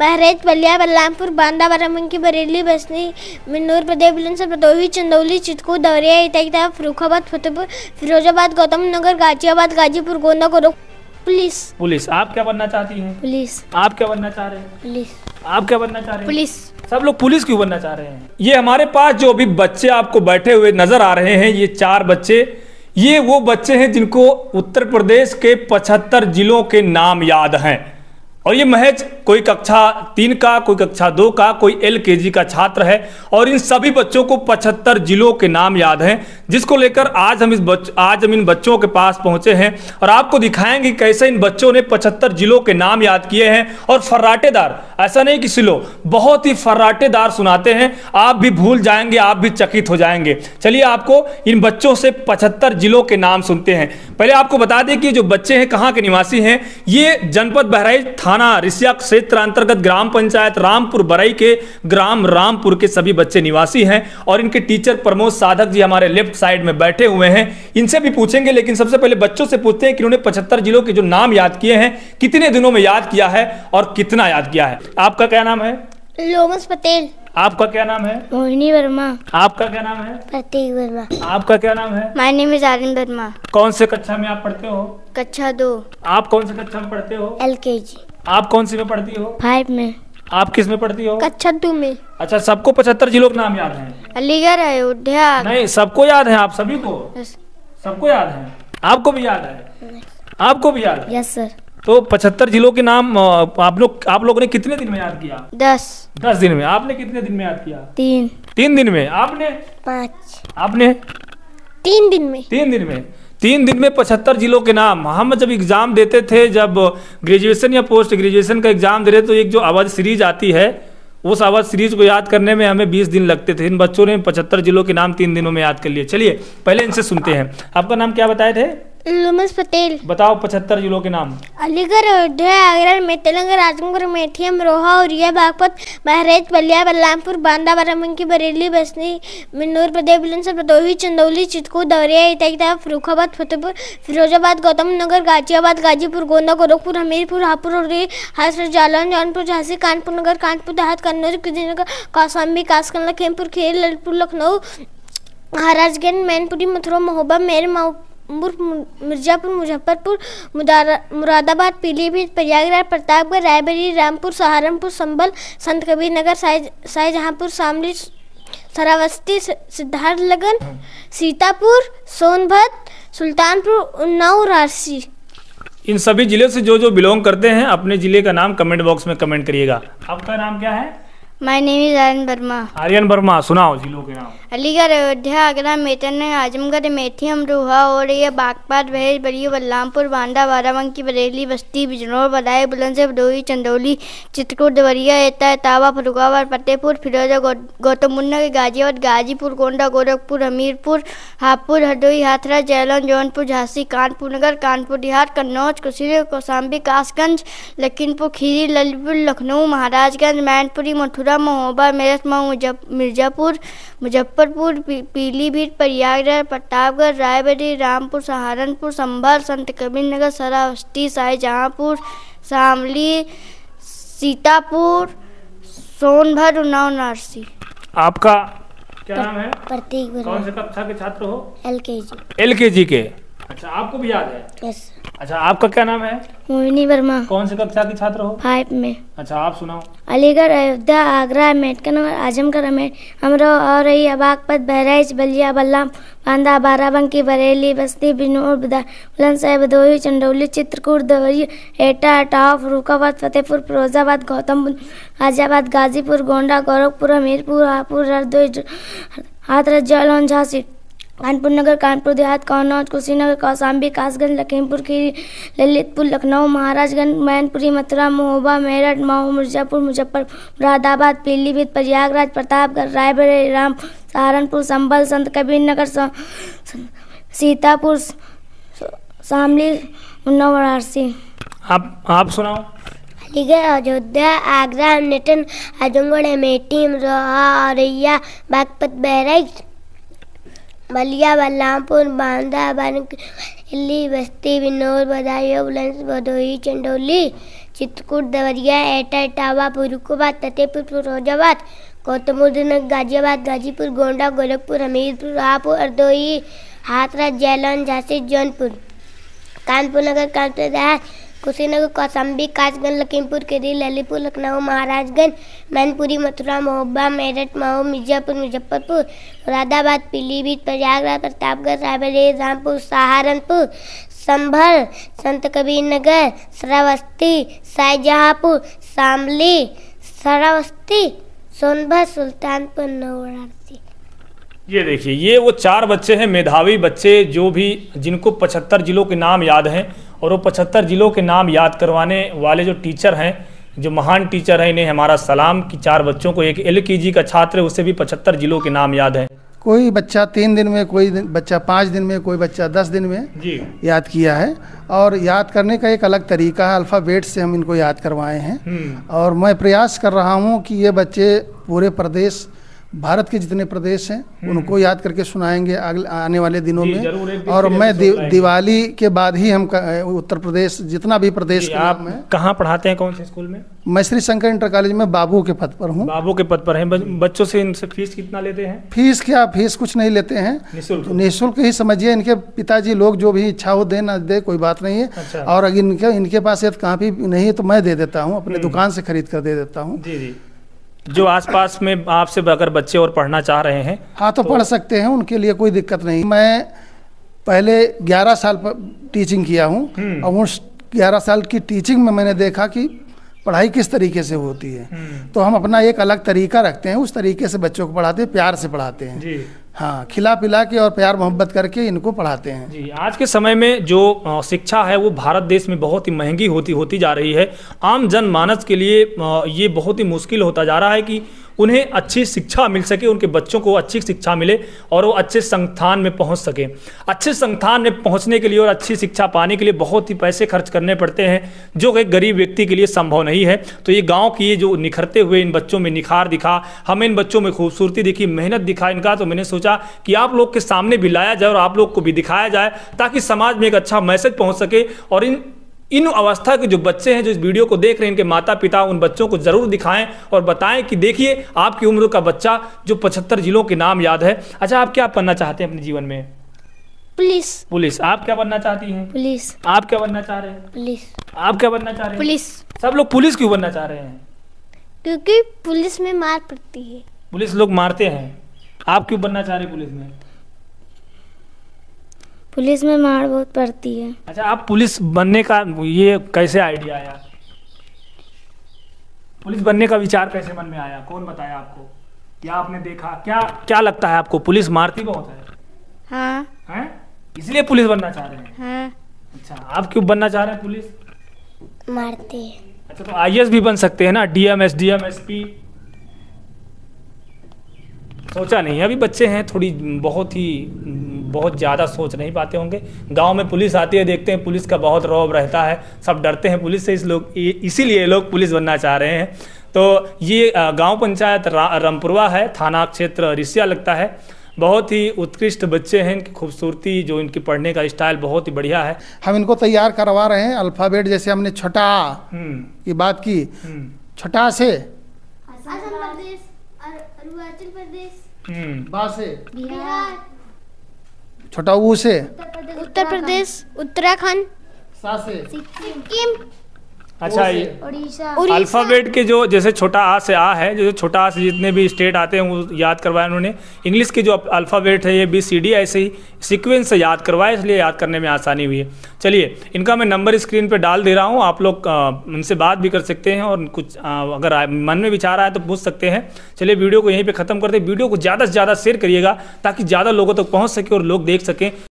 बहरेत बलिया बलरामपुर बांदा बाराबंकी बरेली बसनी मिन्नूर प्रदेश बुलंद भदोही चंदौली चितकू दौरिया इटाइता फरुखाबाद फतेहपुर फिरोजाबाद गौतम नगर गाजियाबाद गाजीपुर गोंदा गोरख पुलिस पुलिस आप क्या बनना चाहती हैं पुलिस आप क्या बनना चाह रहे हैं पुलिस आप क्या बनना चाह रहे हैं पुलिस सब लोग पुलिस क्यों बनना चाह रहे हैं ये हमारे पास जो अभी बच्चे आपको बैठे हुए नजर आ रहे हैं ये चार बच्चे ये वो बच्चे हैं जिनको उत्तर प्रदेश के 75 जिलों के नाम याद हैं और ये महज कोई कक्षा तीन का कोई कक्षा दो का कोई एल के जी का छात्र है और इन सभी बच्चों को पचहत्तर जिलों के नाम याद हैं जिसको लेकर आज हम इस बच्च, आज हम इन बच्चों के पास पहुंचे हैं और आपको दिखाएंगे कैसे इन बच्चों ने पचहत्तर जिलों के नाम याद किए हैं और फर्राटेदार ऐसा नहीं कि सिलो बहुत ही फर्राटेदार सुनाते हैं आप भी भूल जाएंगे आप भी चकित हो जाएंगे चलिए आपको इन बच्चों से पचहत्तर जिलों के नाम सुनते हैं पहले आपको बता दें कि जो बच्चे हैं कहाँ के निवासी हैं ये जनपद बहराइच थाना थाना रिसिया क्षेत्र अंतर्गत ग्राम पंचायत रामपुर बराई के ग्राम रामपुर के सभी बच्चे निवासी हैं और इनके टीचर प्रमोद साधक जी हमारे लेफ्ट साइड में बैठे हुए हैं इनसे भी पूछेंगे लेकिन सबसे पहले बच्चों से पूछते हैं कि उन्होंने पचहत्तर जिलों के जो नाम याद किए हैं कितने दिनों में याद किया है और कितना याद किया है आपका क्या नाम है लोमस पटेल आपका क्या नाम है मोहिनी वर्मा आपका क्या नाम है प्रतीक वर्मा आपका क्या नाम है my name is Aryan Verma कौन से कक्षा में आप पढ़ते हो कक्षा दो आप कौन से कक्षा में पढ़ते हो एलकेजी आप कौन सी में पढ़ती हो फाइव में आप किस में पढ़ती हो कक्षा टू में अच्छा सबको पचहत्तर जिलों के नाम याद है अलीगढ़ अयोध्या नहीं सबको याद है आप सभी को सबको याद है आपको भी याद है आपको भी याद है यस सर तो पचहत्तर जिलों के नाम आप लोग आप लोगों ने कितने दिन में याद किया दस दस दिन में आपने कितने दिन में याद किया तीन तीन दिन में आपने पाँच आपने तीन दिन में तीन दिन में तीन दिन में पचहत्तर जिलों के नाम हम जब एग्ज़ाम देते थे जब ग्रेजुएशन या पोस्ट ग्रेजुएशन का एग्ज़ाम दे रहे तो एक जो आवाज़ सीरीज आती है उस आवाज़ सीरीज को याद करने में हमें बीस दिन लगते थे इन बच्चों ने पचहत्तर जिलों के नाम तीन दिनों में याद कर लिए चलिए पहले इनसे सुनते हैं आपका नाम क्या बताए थे लुमेश पटेल बताओ पचहत्तर जिलों के नाम अलीगढ़ अयोध्या आगरा में तेलंगाना राजमगढ़ मेठी अमरोहा उरिया बागपत महराज बलिया बलरामपुर बांदा बाराबंकी बरेली बसनी मिन्नूर प्रदेश बुलंदसर भदोही चंदौली चितकू दौरिया इटाइता फरुखाबाद फतेहपुर फिरोजाबाद गौतम नगर गाजियाबाद गाजीपुर गोंदा गोरखपुर हमीरपुर हापुर और हासर जालौन जौनपुर झांसी कानपुर नगर कानपुर देहात कन्नौर कृदीनगर कौशाम्बी कासकन लखीमपुर खेल ललितपुर लखनऊ महाराजगंज मैनपुरी मथुरा महोबा मेर माऊ मिर्जापुर मुजफ्फरपुर मुरादाबाद पीलीभीत प्रयागराज प्रतापगढ़ रायबरेली रामपुर सहारनपुर संभल संत कबीर नगर शाहजहाँपुर शामली सरावस्ती सिद्धार्थ लगन हाँ। सीतापुर सोनभद्र सुल्तानपुर उन्नाव राशि इन सभी जिलों से जो जो बिलोंग करते हैं अपने ज़िले का नाम कमेंट बॉक्स में कमेंट करिएगा आपका नाम क्या है my name is Aryan Verma Aryan Verma सुनाओ जिलों के नाम अलीगढ़ अयोध्या आगरा मेतन आजमगढ़ मेथी अमरोहा और ये बागपात भेज बलियो बलरामपुर बांदा बाराबंकी बरेली बस्ती बिजनौर बदाय बुलंदशहर भदोही चंदौली चित्रकूट दवरिया एता एतावा फरुखाबाद फतेहपुर फिरोजाबाद गौतमबुन्नर गाजियाबाद गाजीपुर गोंडा गोरखपुर हमीरपुर हापुड़ हरदोई हाथरा जैलन जौनपुर झांसी कानपुर नगर कानपुर देहात कन्नौज कुशीर कौसाम्बी कासगंज लखीमपुर खीरी ललितपुर लखनऊ महाराजगंज मैनपुरी मथुरा मथुरा महोबा मेरठ मऊ मिर्जापुर मुजफ्फरपुर पीलीभीत प्रयागराज प्रतापगढ़ रायबरी रामपुर सहारनपुर संभल संत कबीर नगर सरावस्ती शाहजहाँपुर शामली सीतापुर सोनभर उन्नाव नारसी आपका क्या नाम है प्रतीक कौन से कक्षा के छात्र हो एलकेजी एलकेजी के अच्छा आपको भी याद है yes. अच्छा आपका क्या नाम है मोहिनी वर्मा कौन सी कक्षा की छात्र हो फाइव में अच्छा आप सुनाओ अलीगढ़ अयोध्या आगरा अम्बेडकर और आजमगढ़ अमरोह और अबागपत बहराइच बलिया बल्लाम बांदा बाराबंकी बरेली बस्ती बिनौर बुलंदशहर भदोही चंडौली चित्रकूट देवरी एटा टाफ रुकाबाद फतेहपुर फिरोजाबाद गौतमपुर गाजियाबाद गाजीपुर गोंडा गोरखपुर हमीरपुर हापुर हरदोई हाथरस जालौन झांसी कानपुर नगर कानपुर देहात कन्नौज कुशीनगर कौशाम्बी कासगंज लखीमपुर खीरी ललितपुर लखनऊ महाराजगंज मैनपुरी मथुरा महोबा मेरठ मऊ मिर्जापुर मुजफ्फरपुर मुरादाबाद पीलीभीत प्रयागराज प्रतापगढ़ रायबरेली राम सहारनपुर संभल संत कबीर नगर सीतापुर शामली उन्नाव वाराणसी आप आप सुनाओ अलीगढ़ अयोध्या आगरा नेटन आजमगढ़ अमेठी अमरोहा औरैया बागपत बहराइच बलिया बलरामपुर बांदा बनकली बस्ती बिनौर बदायूं बुलंद भदोही चंडोली चित्रकूट देवरिया एटा इटावा फरुखाबाद फतेहपुर फिरोजाबाद गौतमुद्दीनगर गाजियाबाद गाजीपुर गोंडा गोरखपुर हमीरपुर हापुड़ हरदोई हाथरस जैलन झांसी जौनपुर कानपुर नगर कानपुर देहात कुशीनगर कौशाम्बी कासगंज लखीमपुर खीरी ललितपुर लखनऊ महाराजगंज मैनपुरी मथुरा महोबा मेरठ मऊ मिर्जापुर मुजफ्फरपुर मुरादाबाद पीलीभीत प्रयागराज प्रतापगढ़ रायबरेली रामपुर सहारनपुर संभल संत कबीर नगर श्रावस्ती शाहजहाँपुर शामली श्रावस्ती सोनभद्र सुल्तानपुर नोएडा ये देखिए ये वो चार बच्चे हैं मेधावी बच्चे जो भी जिनको पचहत्तर ज़िलों के नाम याद हैं और वो पचहत्तर ज़िलों के नाम याद करवाने वाले जो टीचर हैं जो महान टीचर हैं इन्हें हमारा सलाम कि चार बच्चों को एक एल का छात्र है उसे भी पचहत्तर ज़िलों के नाम याद हैं कोई बच्चा तीन दिन में कोई दिन, बच्चा पाँच दिन में कोई बच्चा दस दिन में जी याद किया है और याद करने का एक अलग तरीका है अल्फ़ाबेट से हम इनको याद करवाए हैं हम्म। और मैं प्रयास कर रहा हूँ कि ये बच्चे पूरे प्रदेश भारत के जितने प्रदेश हैं हम्म। उनको याद करके सुनाएंगे अगले आने वाले दिनों में और मैं तो दि, दिवाली के बाद ही हम उत्तर प्रदेश जितना भी प्रदेश आप में कहाँ पढ़ाते हैं कौन से स्कूल में मैं श्री शंकर इंटर कॉलेज में बाबू के पद पर हूँ बाबू के पद पर हैं बच्चों से इनसे फीस कितना लेते हैं फीस क्या फीस कुछ नहीं लेते हैं तो निःशुल्क ही समझिए इनके पिताजी लोग जो भी इच्छा हो दे ना दे कोई बात नहीं है अच्छा। और अगर इनके इनके पास यदि भी नहीं है तो मैं दे देता हूँ अपने हम्म। दुकान से खरीद कर दे देता हूँ जो आसपास में आपसे अगर बच्चे और पढ़ना चाह रहे हैं हाँ तो, तो पढ़ सकते हैं उनके लिए कोई दिक्कत नहीं मैं पहले 11 साल पर टीचिंग किया हूँ और उस 11 साल की टीचिंग में मैंने देखा कि पढ़ाई किस तरीके से होती है हम्म। तो हम अपना एक अलग तरीका रखते हैं उस तरीके से बच्चों को पढ़ाते हैं प्यार से पढ़ाते हैं हाँ खिला पिला के और प्यार मोहब्बत करके इनको पढ़ाते हैं जी आज के समय में जो शिक्षा है वो भारत देश में बहुत ही महंगी होती होती जा रही है आम जनमानस के लिए ये बहुत ही मुश्किल होता जा रहा है कि उन्हें अच्छी शिक्षा मिल सके उनके बच्चों को अच्छी शिक्षा मिले और वो अच्छे संस्थान में पहुंच सकें अच्छे संस्थान में पहुंचने के लिए और अच्छी शिक्षा पाने के लिए बहुत ही पैसे खर्च करने पड़ते हैं जो एक गरीब व्यक्ति के लिए संभव नहीं है तो ये गाँव की ये जो निखरते हुए इन बच्चों में निखार दिखा हमें इन बच्चों में खूबसूरती दिखी मेहनत दिखा इनका तो मैंने सोचा कि आप लोग के सामने भी लाया जाए और आप लोग को भी दिखाया जाए ताकि समाज में एक अच्छा मैसेज पहुँच सके और इन इन अवस्था के जो बच्चे हैं जो इस वीडियो को देख रहे हैं इनके माता पिता उन बच्चों को ज़रूर दिखाएं और बताएं कि देखिए आपकी उम्र का बच्चा जो पचहत्तर जिलों के नाम याद है अच्छा आप क्या बनना चाहते हैं अपने जीवन में पुलिस पुलिस आप क्या बनना चाहती हैं पुलिस आप क्या बनना चाह रहे हैं पुलिस आप क्या बनना चाह रहे हैं पुलिस सब लोग पुलिस क्यों बनना चाह रहे हैं क्योंकि पुलिस में मार पड़ती है पुलिस लोग मारते हैं आप क्यों बनना चाह रहे पुलिस में पुलिस में मार बहुत पड़ती है अच्छा आप पुलिस बनने का ये कैसे आइडिया आया पुलिस बनने का विचार कैसे मन में आया कौन बताया आपको क्या आपने देखा क्या क्या लगता है आपको पुलिस मारती बहुत है हाँ इसलिए पुलिस बनना चाह रहे हैं हाँ अच्छा आप क्यों बनना चाह रहे हैं पुलिस मारती है अच्छा तो आई भी बन सकते हैं ना डी एम एस सोचा नहीं अभी बच्चे हैं थोड़ी बहुत ही बहुत ज़्यादा सोच नहीं पाते होंगे गांव में पुलिस आती है देखते हैं पुलिस का बहुत रौब रहता है सब डरते हैं पुलिस से इस लोग इसीलिए लोग पुलिस बनना चाह रहे हैं तो ये गांव पंचायत रामपुरवा है थाना क्षेत्र रिसिया लगता है बहुत ही उत्कृष्ट बच्चे हैं इनकी खूबसूरती जो इनकी पढ़ने का स्टाइल बहुत ही बढ़िया है हम इनको तैयार करवा रहे हैं अल्फ़ाबेट जैसे हमने छठा हम्म। की बात की हम्म। छठा से प्रदेश अरुणाचल प्रदेश हम्म। बिहार छोटा ऊ से उत्तर प्रदेश उत्तराखंड सिक्किम अच्छा ये अल्फ़ाबेट के जो जैसे छोटा आ से आ है जैसे छोटा आ से जितने भी स्टेट आते हैं वो याद करवाया उन्होंने इंग्लिश के जो अल्फ़ाबेट है ये बी सी डी ऐसे ही सीक्वेंस से याद करवाया इसलिए याद करने में आसानी हुई है चलिए इनका मैं नंबर स्क्रीन पे डाल दे रहा हूँ आप लोग उनसे बात भी कर सकते हैं और कुछ आ, अगर आ, मन में विचार आए तो पूछ सकते हैं चलिए वीडियो को यहीं पर ख़त्म करते वीडियो को ज़्यादा से ज़्यादा शेयर करिएगा ताकि ज़्यादा लोगों तक पहुँच सके और लोग देख सकें